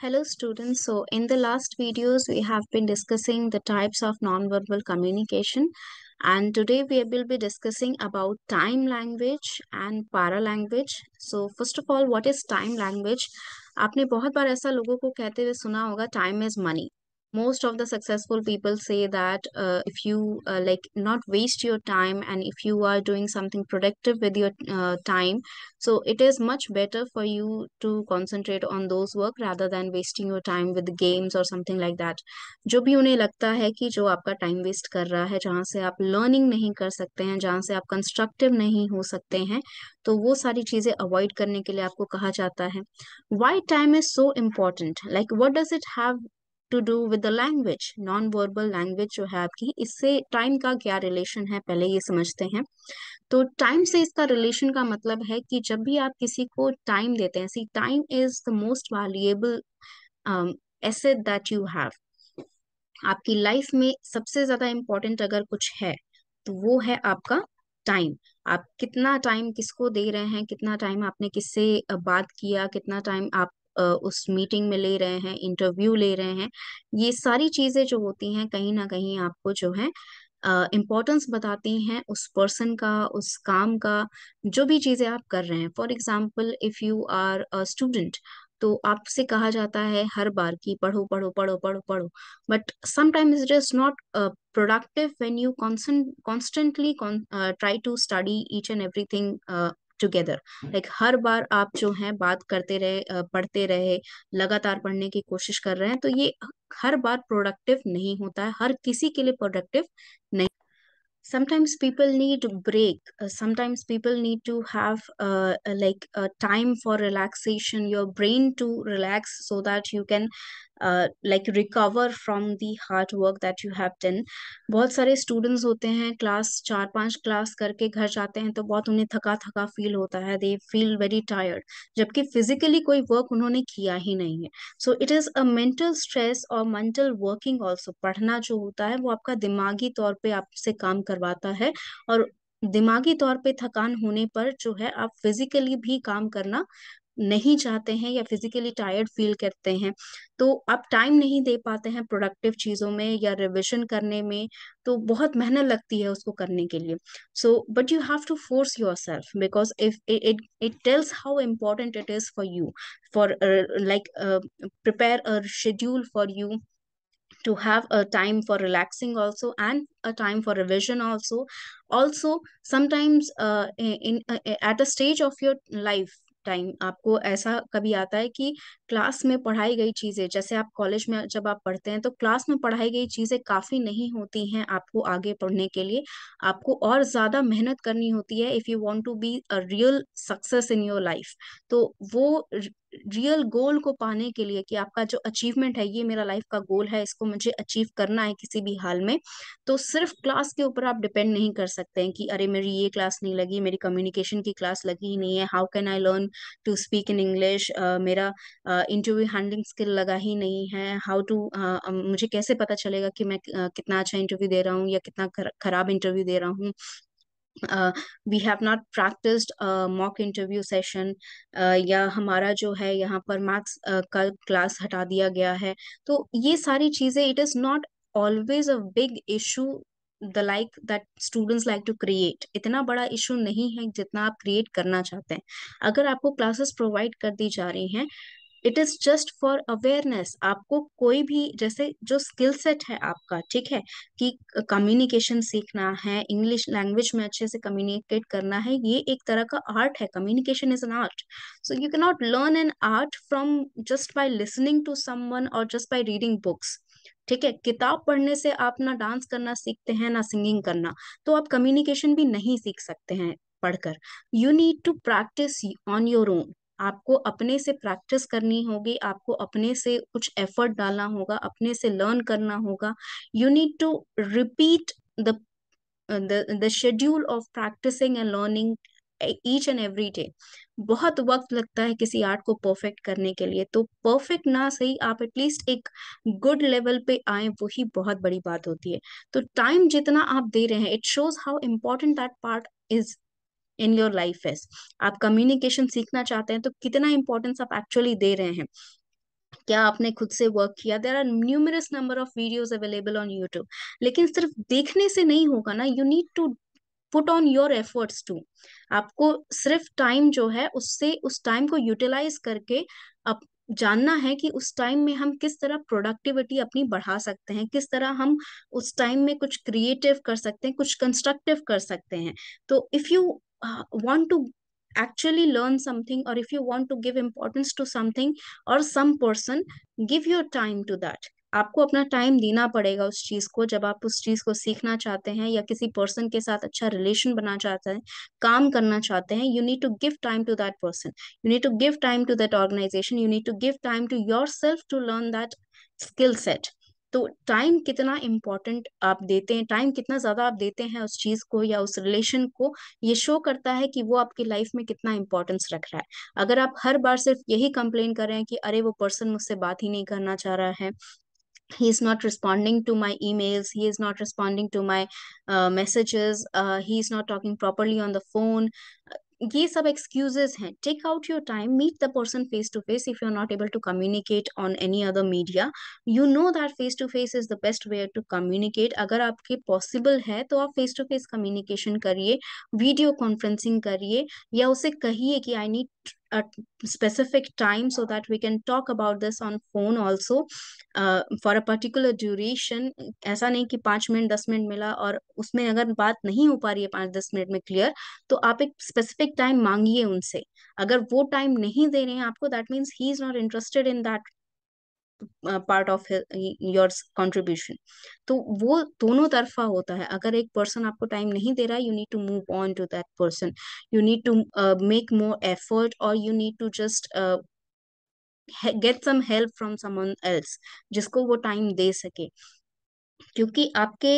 Hello students, so in the last videos we have been discussing the types of nonverbal communication and today we will be discussing about time language and para language. So first of all what is time language? आपने बहुत बार ऐसा लोगों को कहते हुए सुना होगा time is money most of the successful people say that uh, if you uh, like not waste your time and if you are doing something productive with your uh, time so it is much better for you to concentrate on those work rather than wasting your time with games or something like that जो भी उन्हें लगता है कि जो आपका time waste कर रहा है जहाँ से आप learning नहीं कर सकते हैं जहाँ से आप constructive नहीं हो सकते हैं तो वो सारी चीज़ें अवॉइड करने के लिए आपको कहा जाता है why time is so important like what does it have to do with the language non verbal language जो है आपकी इससे टाइम का क्या रिलेशन है पहले ये समझते हैं तो टाइम से इसका रिलेशन का मतलब है कि जब भी आप किसी को टाइम देते हैं see time is the most valuable asset that you have आपकी लाइफ में सबसे ज्यादा इम्पोर्टेंट अगर कुछ है तो वो है आपका टाइम आप कितना टाइम किसको दे रहे हैं कितना टाइम आपने किससे बात किया कितना टाइम आप उस मीटिंग में ले रहे हैं इंटरव्यू ले रहे हैं ये सारी चीज़ें जो होती हैं कहीं ना कहीं आपको जो है इम्पोर्टेंस uh, बताती हैं उस पर्सन का उस काम का जो भी चीज़ें आप कर रहे हैं for example if you are a student तो आपसे कहा जाता है हर बार कि पढ़ो पढ़ो पढ़ो पढ़ो पढ़ो but sometimes it is not productive when you consent constantly try to study each and everything together like हर बार आप जो है बात करते रहे पढ़ते रहे लगातार पढ़ने की कोशिश कर रहे हैं तो ये हर बार प्रोडक्टिव नहीं होता है हर किसी के लिए प्रोडक्टिव नहीं sometimes people need break uh, sometimes people need to have uh, like a time for relaxation your brain to relax so that you can like recover from the hard work that you have done बहुत सारे students होते हैं class चार पांच class करके घर जाते हैं तो बहुत उन्हें थका थका फील होता है दे फील वेरी टायर्ड जबकि फिजिकली कोई वर्क उन्होंने किया ही नहीं है so it is a mental stress और मेंटल वर्किंग ऑल्सो पढ़ना जो होता है वो आपका दिमागी तौर पर आपसे काम करवाता है और दिमागी तौर पे थकान होने पर जो है आप फिजिकली भी काम करना नहीं चाहते हैं या फिजिकली टायर्ड फील करते हैं तो आप टाइम नहीं दे पाते हैं प्रोडक्टिव चीज़ों में या रिविजन करने में तो बहुत मेहनत लगती है उसको करने के लिए so but you have to force yourself because if it it tells how important it is for you for like prepare a schedule for you to have a time for relaxing also and a time for revision also also sometimes uh, in, in uh, at a stage of your life time आपको ऐसा कभी आता है कि class में पढ़ाई गई चीज़ें जैसे आप कॉलेज में जब आप पढ़ते हैं तो क्लास में पढ़ाई गई चीज़ें काफ़ी नहीं होती हैं आपको आगे पढ़ने के लिए आपको और ज़्यादा मेहनत करनी होती है if you want to be a real success in your life तो वो रियल गोल को पाने के लिए कि आपका जो अचीवमेंट है ये मेरा लाइफ का गोल है इसको मुझे अचीव करना है किसी भी हाल में तो सिर्फ क्लास के ऊपर आप डिपेंड नहीं कर सकते हैं कि अरे मेरी ये क्लास नहीं लगी मेरी कम्युनिकेशन की क्लास लगी ही नहीं है how can I learn to speak in English मेरा uh, इंटरव्यू हैंडलिंग स्किल लगा ही नहीं है हाउ टू मुझे कैसे पता चलेगा कि मैं uh, कितना अच्छा इंटरव्यू दे रहा हूँ या कितना खराब इंटरव्यू दे रहा हूँ we we have not practiced uh, mock या हमारा जो है यहाँ पर मार्क्स uh, का क्लास हटा दिया गया है तो ये सारी चीज़ें it is not always a big issue the like that students like to create इतना बड़ा इशू नहीं है जितना आप क्रिएट करना चाहते हैं अगर आपको क्लासेस प्रोवाइड कर दी जा रही हैं it is just for awareness आपको कोई भी जैसे जो स्किल सेट है आपका ठीक है कि कम्युनिकेशन सीखना है इंग्लिश लैंग्वेज में अच्छे से कम्युनिकेट करना है ये एक तरह का आर्ट है communication is an art so you can not learn an art from just by listening to someone और जस्ट बाय रीडिंग बुक्स ठीक है किताब पढ़ने से आप ना डांस करना सीखते हैं ना सिंगिंग करना तो आप कम्युनिकेशन भी नहीं सीख सकते हैं पढ़कर you need to practise on your own आपको अपने से प्रैक्टिस करनी होगी आपको अपने से कुछ एफर्ट डालना होगा अपने से लर्न करना होगा you need to repeat the the schedule of practising and learning each and every day बहुत वक्त लगता है किसी आर्ट को परफेक्ट करने के लिए तो परफेक्ट ना सही आप एटलीस्ट एक गुड लेवल पे आए वही बहुत बड़ी बात होती है तो टाइम जितना आप दे रहे हैं it shows how important that part is in your life is आप कम्युनिकेशन सीखना चाहते हैं तो कितना इंपॉर्टेंस आप एक्चुअली दे रहे हैं क्या आपने खुद से वर्क किया there are numerous number of videos available on YouTube लेकिन सिर्फ देखने से नहीं होगा ना you need to put on your efforts to आपको सिर्फ टाइम जो है उससे उस टाइम को यूटिलाइज करके अप, जानना है कि उस टाइम में हम किस तरह प्रोडक्टिविटी अपनी बढ़ा सकते हैं किस तरह हम उस टाइम में कुछ क्रिएटिव कर सकते हैं कुछ कंस्ट्रक्टिव कर सकते हैं तो if you uh, want to actually learn something or if you want to give importance to something or some person give your time to that आपको अपना टाइम देना पड़ेगा उस चीज़ को जब आप उस चीज़ को सीखना चाहते हैं या किसी पर्सन के साथ अच्छा रिलेशन बना चाहते हैं काम करना चाहते हैं you need to give time to that person you need to give time to that organisation you need to give time to yourself to learn that skill set तो टाइम कितना important आप देते हैं time कितना ज़्यादा आप देते हैं उस चीज़ को या उस रिलेशन को ये शो करता है कि वो आपकी लाइफ में कितना इंपॉर्टेंस रख रहा है अगर आप हर बार सिर्फ यही कंप्लेन कर रहे हैं कि अरे वो पर्सन मुझसे बात ही नहीं करना चाह रहा है he is not responding to my emails he is not responding to my uh, messages uh, he is not talking properly on the phone ये सब एक्सक्यूजेस हैं take out your time meet the person face to face if you are not able to communicate on any other media you know that face to face is the best way to communicate अगर आपके possible है तो आप face to face communication करिए video conferencing करिए या उसे कहिए कि I need a specific time so that we can talk about this on phone also uh, for a particular duration ऐसा नहीं कि पांच मिनट दस मिनट मिला और उसमें अगर बात नहीं हो पा रही है पांच दस मिनट में क्लियर तो आप एक स्पेसिफिक टाइम मांगिए उनसे अगर वो टाइम नहीं दे रहे हैं आपको that means he is not interested in that part of your contribution तो वो दोनों तरफा होता है अगर एक पर्सन आपको टाइम नहीं दे रहा है you need to move on to that person you need to make more effort और you need to just get some help from someone else जिसको वो टाइम दे सके क्योंकि आपके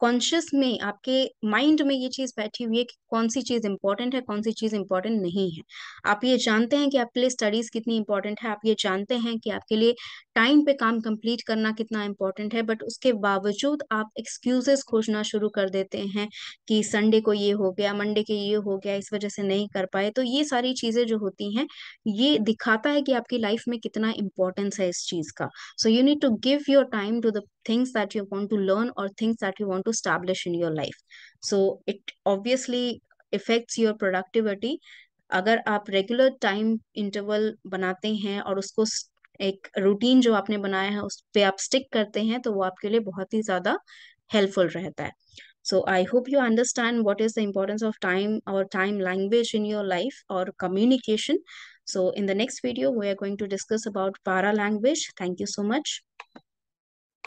कॉन्शियस में आपके माइंड में ये चीज बैठी हुई है कि कौन सी चीज इंपॉर्टेंट है कौन सी चीज इंपॉर्टेंट नहीं है आप ये जानते हैं कि आपके लिए स्टडीज कितनी इंपॉर्टेंट है आप ये जानते हैं कि आपके लिए टाइम पे काम कंप्लीट करना कितना इंपॉर्टेंट है बट उसके बावजूद आप एक्सक्यूजेस खोजना शुरू कर देते हैं कि संडे को ये हो गया मंडे के ये हो गया इस वजह से नहीं कर पाए तो ये सारी चीजें जो होती हैं ये दिखाता है कि आपकी लाइफ में कितना इंपॉर्टेंस है इस चीज का so you need to give your time to the things that you want to learn or things that you want to establish in your life so it obviously affects your productivity अगर आप regular time interval बनाते हैं और उसको एक routine जो आपने बनाया है उस पे आप स्टिक करते हैं तो वो आपके लिए बहुत ही ज़्यादा हेल्पफुल रहता है So I hope you understand what is the importance of time or time language in your life or communication. So in the next video, we are going to discuss about para language. Thank you so much.